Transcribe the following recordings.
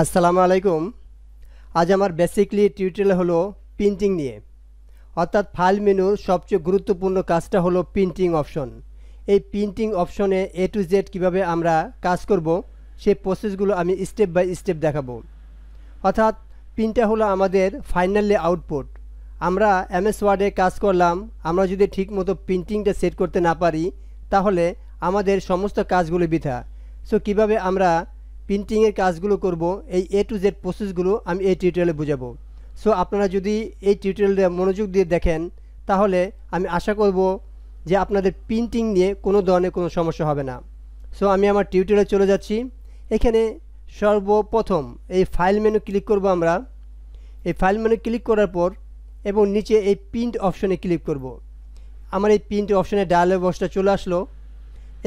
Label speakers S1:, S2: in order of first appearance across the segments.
S1: আসসালামু আলাইকুম আজ আমার বেসিকলি টিউটোরিয়াল হলো প্রিন্টিং নিয়ে অর্থাৎ ফাইল মেনুর সবচেয়ে গুরুত্বপূর্ণ কাজটা হলো প্রিন্টিং অপশন এই প্রিন্টিং অপশনে এ টু জেড কীভাবে আমরা কাজ করব সেই প্রসেসগুলো আমি স্টেপ বাই স্টেপ দেখাবো অর্থাৎ প্রিন্টটা হলো আমাদের ফাইনালি আউটপুট আমরা এমএস ওয়ার্ডে কাজ করলাম আমরা যদি ঠিকমতো প্রিন্টিংটা সেট করতে না পারি তাহলে আমাদের সমস্ত কাজগুলো বৃথা সো কিভাবে আমরা প্রিন্টিংয়ের কাজগুলো করব এই এ টু জেড প্রসেসগুলো আমি এই টিউটোরিয়ালে বোঝাবো সো আপনারা যদি এই টিউটোরিয়ালটা মনোযোগ দিয়ে দেখেন তাহলে আমি আশা করব যে আপনাদের প্রিন্টিং নিয়ে কোনো ধরনের কোনো সমস্যা হবে না সো আমি আমার টিউটোরিয়ালে চলে যাচ্ছি এখানে সর্বপ্রথম এই ফাইল মেনু ক্লিক করব আমরা এই ফাইল মেনু ক্লিক করার পর এবং নিচে এই প্রিন্ট অপশনে ক্লিক করব আমার এই প্রিন্ট অপশনে ডায়ালগ বক্সটা চলে আসলো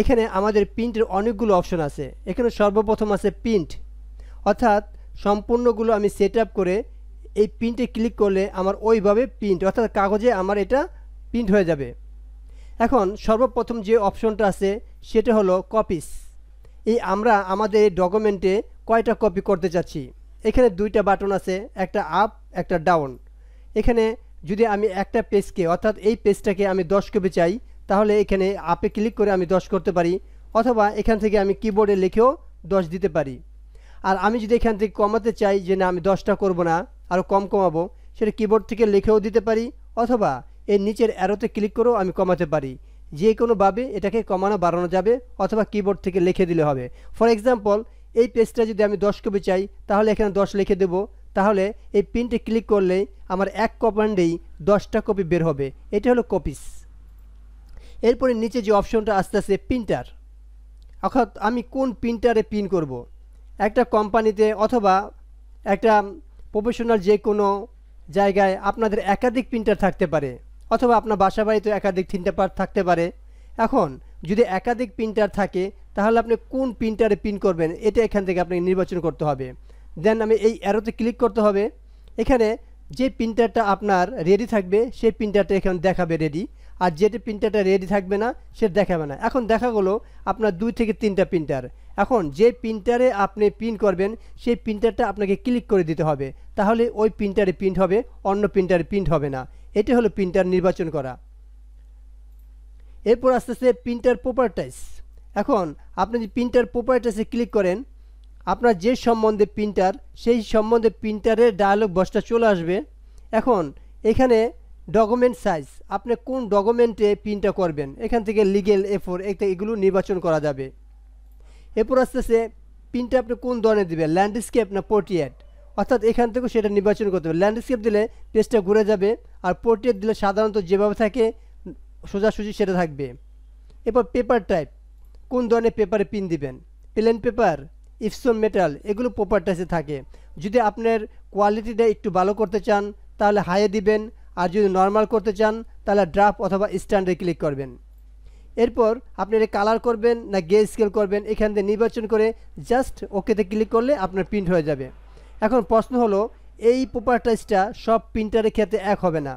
S1: এখানে আমাদের প্রিন্টের অনেকগুলো অপশন আছে এখানে সর্বপ্রথম আছে প্রিন্ট অর্থাৎ সম্পূর্ণগুলো আমি সেট করে এই প্রিন্টে ক্লিক করলে আমার ওইভাবে প্রিন্ট অর্থাৎ কাগজে আমার এটা প্রিন্ট হয়ে যাবে এখন সর্বপ্রথম যে অপশনটা আছে সেটা হলো কপিস এই আমরা আমাদের এই ডকুমেন্টে কয়টা কপি করতে চাচ্ছি এখানে দুইটা বাটন আছে একটা আপ একটা ডাউন এখানে যদি আমি একটা পেজকে অর্থাৎ এই পেজটাকে আমি দশ কপি চাই তাহলে এখানে আপে ক্লিক করে আমি 10 করতে পারি অথবা এখান থেকে আমি কিবোর্ডে লিখেও 10 দিতে পারি আর আমি যদি এখান থেকে কমাতে চাই যে না আমি দশটা করব না আরও কম কমাবো সেটা কিবোর্ড থেকে লিখেও দিতে পারি অথবা এর নিচের অ্যারোতে ক্লিক করেও আমি কমাতে পারি যে কোনোভাবে এটাকে কমানো বাড়ানো যাবে অথবা কিবোর্ড থেকে লিখে দিলে হবে ফর এক্সাম্পল এই পেজটা যদি আমি দশ কপি চাই তাহলে এখানে দশ লিখে দেব তাহলে এই পিনটে ক্লিক করলেই আমার এক কমান্ডেই দশটা কপি বের হবে এটা হলো কপিস এরপরে নিচে যে অপশনটা আসতে আসে প্রিন্টার অর্থাৎ আমি কোন প্রিন্টারে প্রিন্ট করব। একটা কোম্পানিতে অথবা একটা প্রফেশনাল যে কোনো জায়গায় আপনাদের একাধিক প্রিন্টার থাকতে পারে অথবা আপনার বাসা বাড়িতে একাধিক প্রিন্টার থাকতে পারে এখন যদি একাধিক প্রিন্টার থাকে তাহলে আপনি কোন প্রিন্টারে প্রিন্ট করবেন এটা এখান থেকে আপনাকে নির্বাচন করতে হবে দেন আমি এই অ্যারোতে ক্লিক করতে হবে এখানে যে প্রিন্টারটা আপনার রেডি থাকবে সেই প্রিন্টারটা এখানে দেখাবে রেডি আর যেটি প্রিন্টারটা রেডি থাকবে না সেটা দেখাবে না এখন দেখা গেলো আপনার দুই থেকে তিনটা প্রিন্টার এখন যে প্রিন্টারে আপনি প্রিন্ট করবেন সেই প্রিন্টারটা আপনাকে ক্লিক করে দিতে হবে তাহলে ওই প্রিন্টারে প্রিন্ট হবে অন্য প্রিন্টারে প্রিন্ট হবে না এটি হলো প্রিন্টার নির্বাচন করা এরপর আস্তে আস্তে প্রিন্টার প্রপার্টাইজ এখন আপনি যদি প্রিন্টার প্রপার্টাইসে ক্লিক করেন আপনার যে সম্বন্ধে প্রিন্টার সেই সম্বন্ধে প্রিন্টারের ডায়ালগ বক্সটা চলে আসবে এখন এখানে ডকুমেন্ট সাইজ আপনি কোন ডকুমেন্টে প্রিন্টটা করবেন এখান থেকে লিগেল এ ফোর এগুলো নির্বাচন করা যাবে এরপর আস্তে আস্তে প্রিন্টটা আপনি কোন ধরনের দেবেন ল্যান্ডস্কেপ না পোর্ট্রেট অর্থাৎ এখান থেকেও সেটা নির্বাচন করতে হবে ল্যান্ডস্কেপ দিলে পেজটা ঘুরে যাবে আর পোর্ট্রেট দিলে সাধারণত যেভাবে থাকে সোজাসুজি সেটা থাকবে এরপর পেপার টাইপ কোন ধরনের পেপারে পিন দিবেন প্লেন পেপার ইপসন মেটাল এগুলো পেপার টাইপে থাকে যদি আপনার কোয়ালিটিটা একটু ভালো করতে চান তাহলে হাইয়ে দিবেন আর যদি নর্মাল করতে চান তাহলে ড্রাফ অথবা স্ট্যান্ডে ক্লিক করবেন এরপর আপনি এটা কালার করবেন না গে স্কেল করবেন এখান দিয়ে নির্বাচন করে জাস্ট ওকেতে ক্লিক করলে আপনার প্রিন্ট হয়ে যাবে এখন প্রশ্ন হলো এই প্রপার্টাইজটা সব প্রিন্টারের ক্ষেত্রে এক হবে না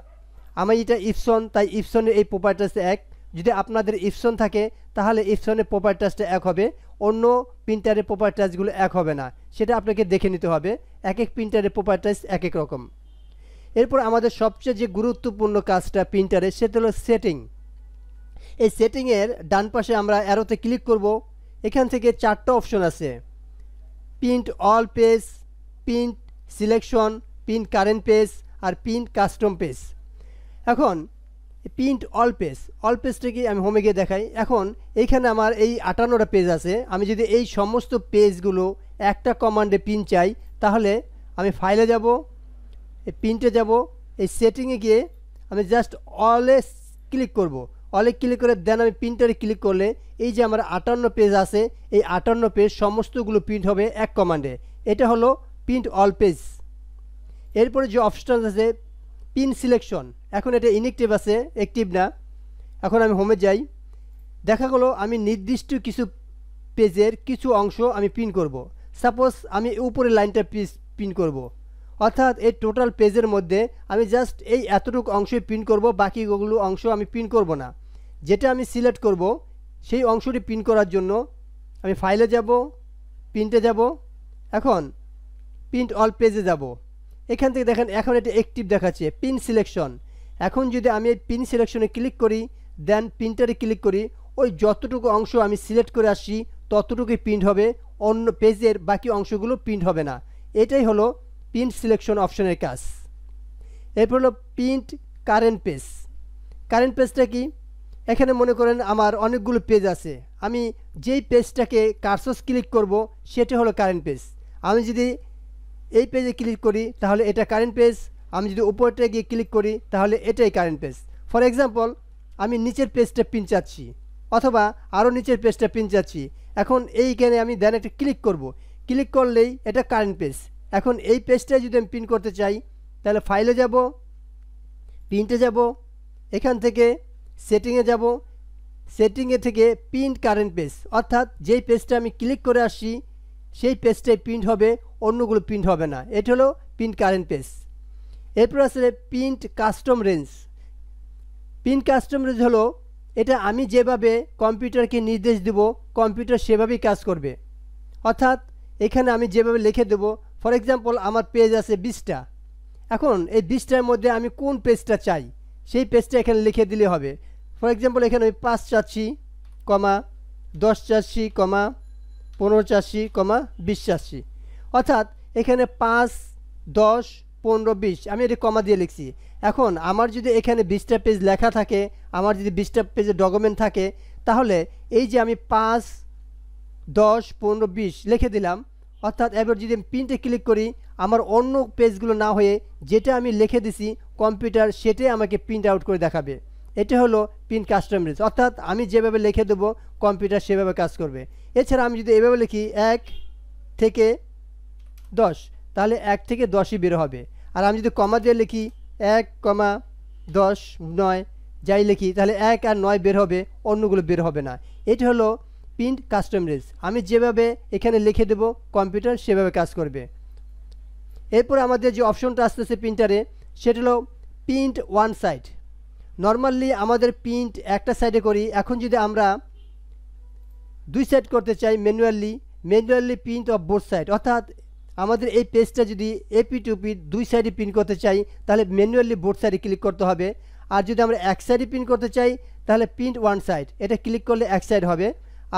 S1: আমার এটা ইপসন তাই ইপসনের এই প্রপার্টাইজ এক যদি আপনাদের ইপসন থাকে তাহলে ইপসনের প্রপার্টাইজটা এক হবে অন্য প্রিন্টারের প্রপার্টাইজগুলো এক হবে না সেটা আপনাকে দেখে নিতে হবে এক এক প্রিন্টারের প্রপার্টাইজ এক এক রকম এরপর আমাদের সবচেয়ে যে গুরুত্বপূর্ণ কাজটা প্রিন্টারে সেটা হলো সেটিং এই সেটিংয়ের ডান পাশে আমরা অ্যারোতে ক্লিক করব এখান থেকে চারটা অপশন আছে print all page print selection print current page আর প্রিন্ট কাস্টম পেজ এখন প্রিন্ট অল পেজ অল পেজটাকে আমি হোমে গিয়ে দেখাই এখন এইখানে আমার এই আটান্নটা পেজ আছে আমি যদি এই সমস্ত পেজগুলো একটা কমান্ডে প্রিন্ট চাই তাহলে আমি ফাইলে যাব এই প্রিন্টে যাব এই সেটিংয়ে গিয়ে আমি জাস্ট অলে ক্লিক করব অলে ক্লিক করে দেন আমি প্রিন্টারে ক্লিক করলে এই যে আমার আটান্ন পেজ আছে এই আটান্ন পেজ সমস্তগুলো প্রিন্ট হবে এক কমান্ডে এটা হলো প্রিন্ট অল পেজ এরপরে যে অপশান আছে পিন সিলেকশন এখন এটা ইনেকটিভ আছে অ্যাক্টিভ না এখন আমি হোমে যাই দেখা গেলো আমি নির্দিষ্ট কিছু পেজের কিছু অংশ আমি প্রিন্ট করব। সাপোজ আমি উপরে লাইনটা পিস প্রিন্ট করবো অর্থাৎ এই টোটাল পেজের মধ্যে আমি জাস্ট এই এতটুকু অংশই প্রিন্ট করব ওগুলো অংশ আমি প্রিন্ট করব না যেটা আমি সিলেক্ট করব সেই অংশটি প্রিন্ট করার জন্য আমি ফাইলে যাব প্রিন্টে যাব এখন প্রিন্ট অল পেজে যাব এখান থেকে দেখেন এখন এটা অ্যাক্টিভ দেখাচ্ছে প্রিন্ট সিলেকশন এখন যদি আমি এই প্রিন্ট সিলেকশনে ক্লিক করি দেন প্রিন্টারে ক্লিক করি ওই যতটুকু অংশ আমি সিলেক্ট করে আসি ততটুকুই প্রিন্ট হবে অন্য পেজের বাকি অংশগুলো প্রিন্ট হবে না এটাই হলো প্রিন্ট সিলেকশন অপশনের কাজ এরপর হলো প্রিন্ট কারেন্ট পেজ কারেন্ট পেজটা কি এখানে মনে করেন আমার অনেকগুলো পেজ আছে আমি যেই পেজটাকে কার্সস ক্লিক করব সেটা হলো কারেন্ট পেজ আমি যদি এই পেজে ক্লিক করি তাহলে এটা কারেন্ট পেজ আমি যদি উপরটা গিয়ে ক্লিক করি তাহলে এটাই কারেন্ট পেজ ফর এক্সাম্পল আমি নিচের পেজটা পিন চাচ্ছি অথবা আরও নিচের পেজটা পিন চাচ্ছি এখন এইখানে আমি দেন একটা ক্লিক করব ক্লিক করলেই এটা কারেন্ট পেজ এখন এই পেজটাই যদি আমি প্রিন্ট করতে চাই তাহলে ফাইলে যাব প্রিন্টে যাব এখান থেকে সেটিংয়ে যাব সেটিংয়ে থেকে প্রিন্ট কারেন্ট পেজ অর্থাৎ যেই পেজটা আমি ক্লিক করে আসছি সেই পেজটাই প্রিন্ট হবে অন্যগুলো প্রিন্ট হবে না এটা হলো প্রিন্ট কারেন্ট পেজ এরপর আসলে print custom range print custom range হলো এটা আমি যেভাবে কম্পিউটারকে নির্দেশ দেব কম্পিউটার সেভাবেই কাজ করবে অর্থাৎ এখানে আমি যেভাবে লিখে দেব ফর এক্সাম্পল আমার পেজ আছে বিশটা এখন এই বিশটার মধ্যে আমি কোন পেজটা চাই সেই পেজটা এখানে লিখে দিলে হবে ফর এক্সাম্পল এখানে আমি পাঁচ চাচ্ছি কমা দশ চাচ্ছি কমা পনেরো চাষি কমা বিশ চাষি অর্থাৎ এখানে পাঁচ দশ পনেরো বিশ আমি এটি কমা দিয়ে লিখছি এখন আমার যদি এখানে বিশটা পেজ লেখা থাকে আমার যদি বিশটা পেজে ডকুমেন্ট থাকে তাহলে এই যে আমি পাঁচ দশ পনেরো বিশ লিখে দিলাম অর্থাৎ এবার যদি আমি প্রিন্টে ক্লিক করি আমার অন্য পেজগুলো না হয়ে যেটা আমি লিখে দিছি কম্পিউটার সেটাই আমাকে প্রিন্ট আউট করে দেখাবে এটা হলো প্রিন্ট কাস্টম অর্থাৎ আমি যেভাবে লিখে দেবো কম্পিউটার সেভাবে কাজ করবে এছাড়া আমি যদি এভাবে লিখি এক থেকে দশ তাহলে এক থেকে দশই বের হবে আর আমি যদি কমা দিয়ে লিখি এক কমা দশ নয় যাই লিখি তাহলে এক আর নয় বের হবে অন্যগুলো বের হবে না এটা হলো প্রিন্ট কাস্টম আমি যেভাবে এখানে লিখে দেব কম্পিউটার সেভাবে কাজ করবে এরপর আমাদের যে অপশনটা আসতেছে প্রিন্টারে সেটা হলো প্রিন্ট ওয়ান সাইড নর্মালি আমাদের প্রিন্ট একটা সাইডে করি এখন যদি আমরা দুই সাইড করতে চাই manually manually print of board side অর্থাৎ আমাদের এই পেজটা যদি এপি টু পি দুই সাইডে প্রিন্ট করতে চাই তাহলে ম্যানুয়ালি বোর্ড সাইডে ক্লিক করতে হবে আর যদি আমরা এক সাইডে প্রিন্ট করতে চাই তাহলে প্রিন্ট ওয়ান সাইড এটা ক্লিক করলে এক সাইড হবে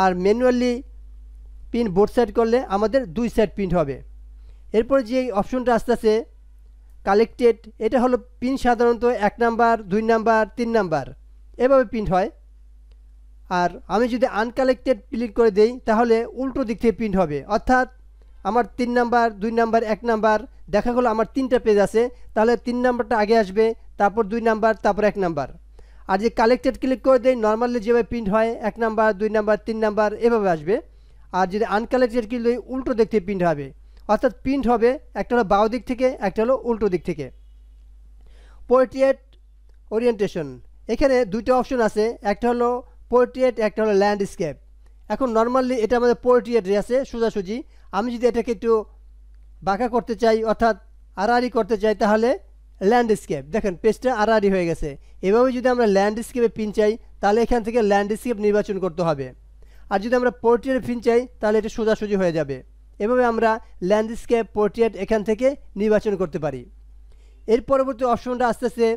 S1: আর ম্যানুয়ালি পিন বোর্ড সাইড করলে আমাদের দুই সাইড প্রিন্ট হবে এরপরে যে অপশনটা আস্তে কালেক্টেড এটা হলো পিন সাধারণত এক নাম্বার দুই নাম্বার তিন নাম্বার এভাবে প্রিন্ট হয় আর আমি যদি আনকালেক্টেড প্লিট করে দেই তাহলে উল্টো দিক থেকে প্রিন্ট হবে অর্থাৎ আমার তিন নাম্বার দুই নাম্বার এক নাম্বার দেখা গেলো আমার তিনটা পেজ আছে তাহলে তিন নাম্বারটা আগে আসবে তারপর দুই নাম্বার তারপর এক নাম্বার আর যে কালেক্টেড ক্লিক করে দেয় নর্মালি যেভাবে প্রিন্ট হয় এক নাম্বার দুই নাম্বার তিন নাম্বার এভাবে আসবে আর যদি আনকালেক্টেড ক্লিক দেয় উল্টো দেখতে প্রিন্ট হবে অর্থাৎ প্রিন্ট হবে একটা হলো বাউ দিক থেকে একটা হলো উল্টো দিক থেকে পোর্ট্রেট ওরিয়েন্টেশন এখানে দুইটা অপশন আছে একটা হলো পোর্ট্রেট একটা হলো ল্যান্ডস্কেপ এখন নর্মালি এটা আমাদের রে আছে সোজাসুজি আমি যদি এটাকে একটু বাঁকা করতে চাই অর্থাৎ আড়াআড়ি করতে চাই তাহলে ল্যান্ডস্কেপ দেখেন পেজটা আড়াআড়ি হয়ে গেছে এভাবে যদি আমরা ল্যান্ডস্কেপে পিন চাই তাহলে এখান থেকে ল্যান্ডস্কেপ নির্বাচন করতে হবে আর যদি আমরা পোর্ট্রেট পিন চাই তাহলে এটা সোজাসুজি হয়ে যাবে এভাবে আমরা ল্যান্ডস্কেপ পোর্ট্রেট এখান থেকে নির্বাচন করতে পারি এর পরবর্তী অপশনটা আস্তে আস্তে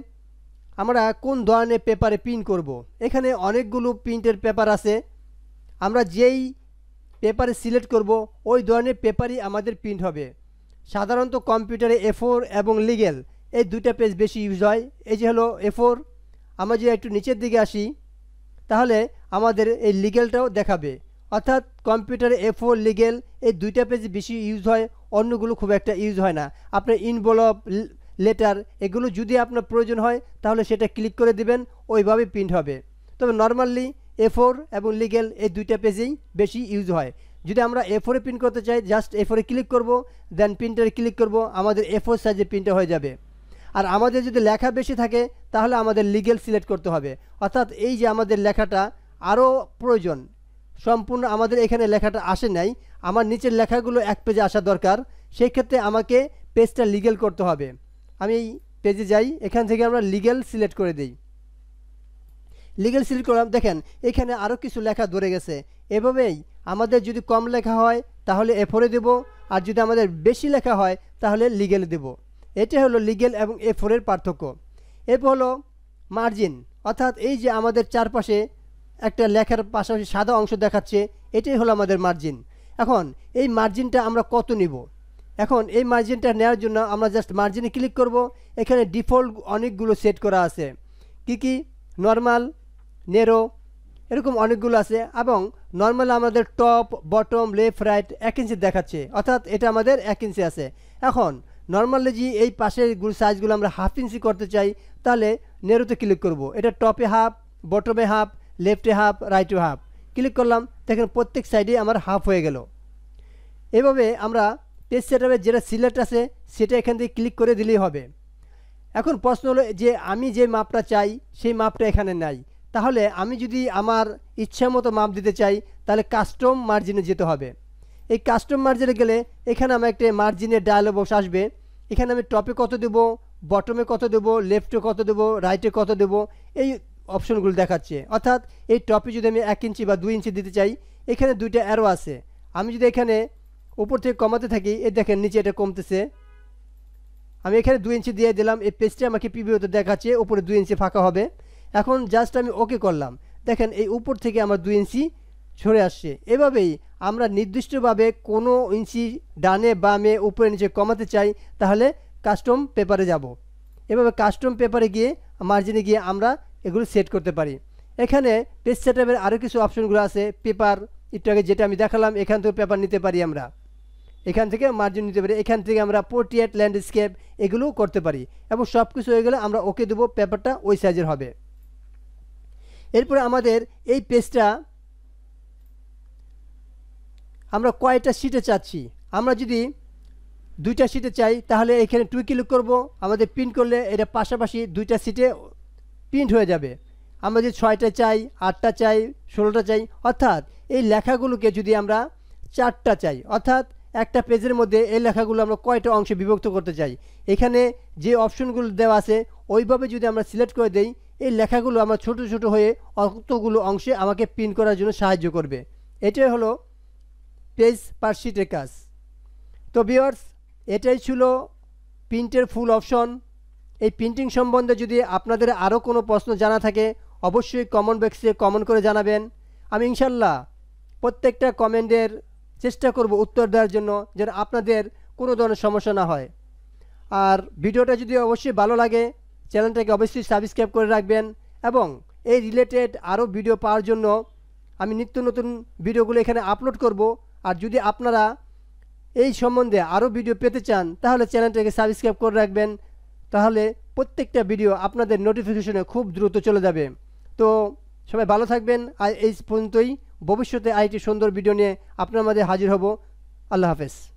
S1: আমরা কোন ধরনের পেপারে পিন করব। এখানে অনেকগুলো প্রিন্টের পেপার আছে আমরা যেই পেপারে সিলেক্ট করব ওই ধরনের পেপারই আমাদের প্রিন্ট হবে সাধারণত কম্পিউটারে এফোর এবং লিগেল এই দুইটা পেজ বেশি ইউজ হয় এই যে হলো এ ফোর আমরা যদি একটু নিচের দিকে আসি তাহলে আমাদের এই লিগেলটাও দেখাবে অর্থাৎ কম্পিউটারে এ ফোর লিগেল এই দুইটা পেজ বেশি ইউজ হয় অন্যগুলো খুব একটা ইউজ হয় না আপনার ইনভলভ লেটার এগুলো যদি আপনার প্রয়োজন হয় তাহলে সেটা ক্লিক করে দিবেন ওইভাবে প্রিন্ট হবে তবে নর্মালি এ ফোর এবং লিগেল এই দুইটা পেজেই বেশি ইউজ হয় যদি আমরা এ ফোরে প্রিন্ট করতে চাই জাস্ট এ ফোরে ক্লিক করব দেন প্রিন্টারে ক্লিক করব আমাদের এ ফোর সাইজে প্রিন্টটা হয়ে যাবে আর আমাদের যদি লেখা বেশি থাকে তাহলে আমাদের লিগেল সিলেক্ট করতে হবে অর্থাৎ এই যে আমাদের লেখাটা আরও প্রয়োজন সম্পূর্ণ আমাদের এখানে লেখাটা আসে নাই আমার নিচের লেখাগুলো এক পেজে আসা দরকার সেই ক্ষেত্রে আমাকে পেজটা লিগেল করতে হবে আমি এই পেজে যাই এখান থেকে আমরা লিগেল সিলেক্ট করে দিই লিগেল সিলেক্ট করলাম দেখেন এখানে আরও কিছু লেখা ধরে গেছে এভাবেই আমাদের যদি কম লেখা হয় তাহলে এফোরে দেব আর যদি আমাদের বেশি লেখা হয় তাহলে লিগেল দেবো এটা হলো লিগেল এবং এ ফোরের পার্থক্য এরপর হলো মার্জিন অর্থাৎ এই যে আমাদের চারপাশে একটা লেখার পাশাপাশি সাদা অংশ দেখাচ্ছে এটাই হলো আমাদের মার্জিন এখন এই মার্জিনটা আমরা কত নিব এখন এই মার্জিনটা নেওয়ার জন্য আমরা জাস্ট মার্জিনে ক্লিক করব এখানে ডিফল্ট অনেকগুলো সেট করা আছে কি কি নর্মাল নেরো এরকম অনেকগুলো আছে এবং নর্মাল আমাদের টপ বটম লেফট রাইট এক ইঞ্চি দেখাচ্ছে অর্থাৎ এটা আমাদের এক ইঞ্চি আছে এখন নর্মালি যদি এই পাশের সাইজগুলো আমরা হাফ ইঞ্চি করতে চাই তাহলে নেরুতে ক্লিক করব। এটা টপে হাফ বটমে হাফ লেফটে হাফ রাইটে হাফ ক্লিক করলাম দেখেন প্রত্যেক সাইডে আমার হাফ হয়ে গেল এভাবে আমরা পেজ সেটআপে যেটা সিলেক্ট আছে সেটা এখান থেকে ক্লিক করে দিলেই হবে এখন প্রশ্ন হলো যে আমি যে মাপটা চাই সেই মাপটা এখানে নাই তাহলে আমি যদি আমার ইচ্ছা মতো মাপ দিতে চাই তাহলে কাস্টম মার্জিনে যেতে হবে এই কাস্টম মার্জিনে গেলে এখানে আমার একটা মার্জিনের ডায়ালগ বক্স আসবে এখানে আমি টপে কত দেব বটমে কত দেব লেফটে কত দেব রাইটে কত দেব এই অপশনগুলো দেখাচ্ছে অর্থাৎ এই টপে যদি আমি এক ইঞ্চি বা দুই ইঞ্চি দিতে চাই এখানে দুইটা অ্যারো আছে আমি যদি এখানে উপর থেকে কমাতে থাকি এ দেখেন নিচে এটা কমতেছে আমি এখানে দুই ইঞ্চি দিয়ে দিলাম এই পেজটা আমাকে পিভিওতে দেখাচ্ছে উপরে দুই ইঞ্চি ফাঁকা হবে এখন জাস্ট আমি ওকে করলাম দেখেন এই উপর থেকে আমার দুই ইঞ্চি সরে আসছে এভাবেই আমরা নির্দিষ্টভাবে কোনো ইঞ্চি ডানে বামে উপরে নিচে কমাতে চাই তাহলে কাস্টম পেপারে যাব। এভাবে কাস্টম পেপারে গিয়ে মার্জিনে গিয়ে আমরা এগুলো সেট করতে পারি এখানে পেজ সেটআপের আরও কিছু অপশনগুলো আছে পেপার একটু যেটা আমি দেখালাম এখান থেকে পেপার নিতে পারি আমরা এখান থেকে মার্জিন নিতে পারি এখান থেকে আমরা পোর্টিয়েট ল্যান্ডস্কেপ এগুলো করতে পারি এবং সব কিছু হয়ে গেলে আমরা ওকে দেবো পেপারটা ওই সাইজের হবে এরপরে আমাদের এই পেজটা আমরা কয়টা সিটে চাচ্ছি আমরা যদি দুইটা সিটে চাই তাহলে এখানে টু ক্লিক করব আমাদের প্রিন্ট করলে এটা পাশাপাশি দুইটা সিটে প্রিন্ট হয়ে যাবে আমরা যদি ছয়টা চাই আটটা চাই ষোলোটা চাই অর্থাৎ এই লেখাগুলোকে যদি আমরা চারটা চাই অর্থাৎ একটা পেজের মধ্যে এই লেখাগুলো আমরা কয়টা অংশে বিভক্ত করতে চাই এখানে যে অপশনগুলো দেওয়া আছে ওইভাবে যদি আমরা সিলেক্ট করে দেই এই লেখাগুলো আমার ছোট ছোট হয়ে অতগুলো অংশে আমাকে প্রিন্ট করার জন্য সাহায্য করবে এটাই হলো পেজ পার কাজ তো বিয়ার্স এটাই ছিল প্রিন্টের ফুল অপশন এই প্রিন্টিং সম্বন্ধে যদি আপনাদের আরও কোনো প্রশ্ন জানা থাকে অবশ্যই কমন বক্সে কমন করে জানাবেন আমি ইনশাল্লাহ প্রত্যেকটা কমেন্টের চেষ্টা করব উত্তর দেওয়ার জন্য যেন আপনাদের কোনো ধরনের সমস্যা না হয় আর ভিডিওটা যদি অবশ্যই ভালো লাগে চ্যানেলটাকে অবশ্যই সাবস্ক্রাইব করে রাখবেন এবং এই রিলেটেড আরও ভিডিও পাওয়ার জন্য আমি নিত্য নতুন ভিডিওগুলো এখানে আপলোড করব আর যদি আপনারা এই সম্বন্ধে আরও ভিডিও পেতে চান তাহলে চ্যানেলটাকে সাবস্ক্রাইব করে রাখবেন তাহলে প্রত্যেকটা ভিডিও আপনাদের নোটিফিকেশনে খুব দ্রুত চলে যাবে তো সবাই ভালো থাকবেন আর এই পর্যন্তই ভবিষ্যতে আরেকটি সুন্দর ভিডিও নিয়ে আপনার মাঝে হাজির হব আল্লাহ হাফেজ